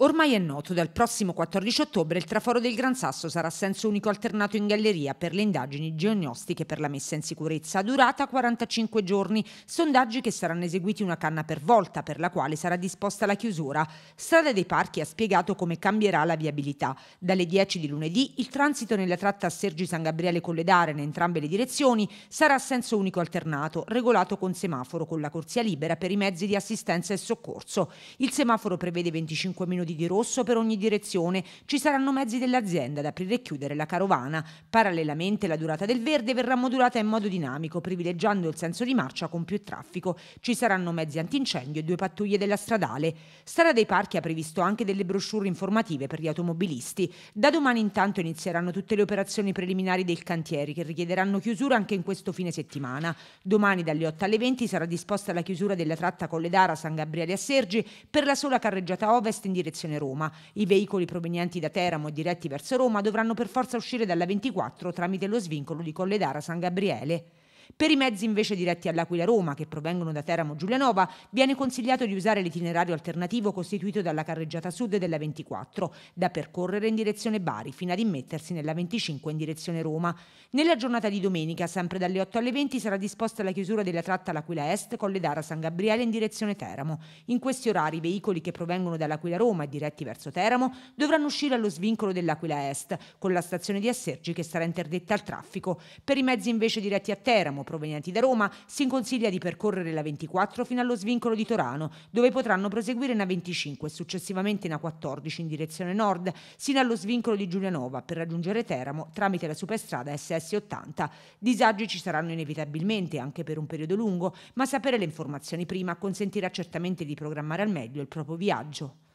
Ormai è noto, dal prossimo 14 ottobre il traforo del Gran Sasso sarà a senso unico alternato in galleria per le indagini geognostiche per la messa in sicurezza, durata 45 giorni, sondaggi che saranno eseguiti una canna per volta, per la quale sarà disposta la chiusura. Strada dei Parchi ha spiegato come cambierà la viabilità. Dalle 10 di lunedì il transito nella tratta Sergi San Gabriele Colledare in entrambe le direzioni sarà a senso unico alternato, regolato con semaforo con la corsia libera per i mezzi di assistenza e soccorso. Il semaforo prevede 25 minuti chiodi di rosso per ogni direzione, ci saranno mezzi dell'azienda ad aprire e chiudere la carovana. Parallelamente la durata del verde verrà modulata in modo dinamico, privilegiando il senso di marcia con più traffico. Ci saranno mezzi antincendio e due pattuglie della stradale. Strada dei Parchi ha previsto anche delle brochure informative per gli automobilisti. Da domani intanto inizieranno tutte le operazioni preliminari del cantieri che richiederanno chiusura anche in questo fine settimana. Domani dalle 8 alle 20 sarà disposta la chiusura della tratta Colledara San Gabriele a Sergi per la sola carreggiata ovest in direzione direzione Roma. I veicoli provenienti da Teramo e diretti verso Roma dovranno per forza uscire dalla 24 tramite lo svincolo di Colledara San Gabriele. Per i mezzi invece diretti all'Aquila Roma, che provengono da Teramo Giulianova, viene consigliato di usare l'itinerario alternativo costituito dalla carreggiata sud della 24, da percorrere in direzione Bari fino ad immettersi nella 25 in direzione Roma. Nella giornata di domenica, sempre dalle 8 alle 20, sarà disposta la chiusura della tratta all'Aquila Est con le Dara San Gabriele in direzione Teramo. In questi orari i veicoli che provengono dall'Aquila Roma e diretti verso Teramo dovranno uscire allo svincolo dell'Aquila Est, con la stazione di Assergi che sarà interdetta al traffico. Per i mezzi invece diretti a Teramo, Palermo provenienti da Roma, si consiglia di percorrere la 24 fino allo svincolo di Torano, dove potranno proseguire in A25 e successivamente in A14 in direzione nord, sino allo svincolo di Giulianova per raggiungere Teramo tramite la superstrada SS80. Disagi ci saranno inevitabilmente anche per un periodo lungo, ma sapere le informazioni prima consentirà certamente di programmare al meglio il proprio viaggio.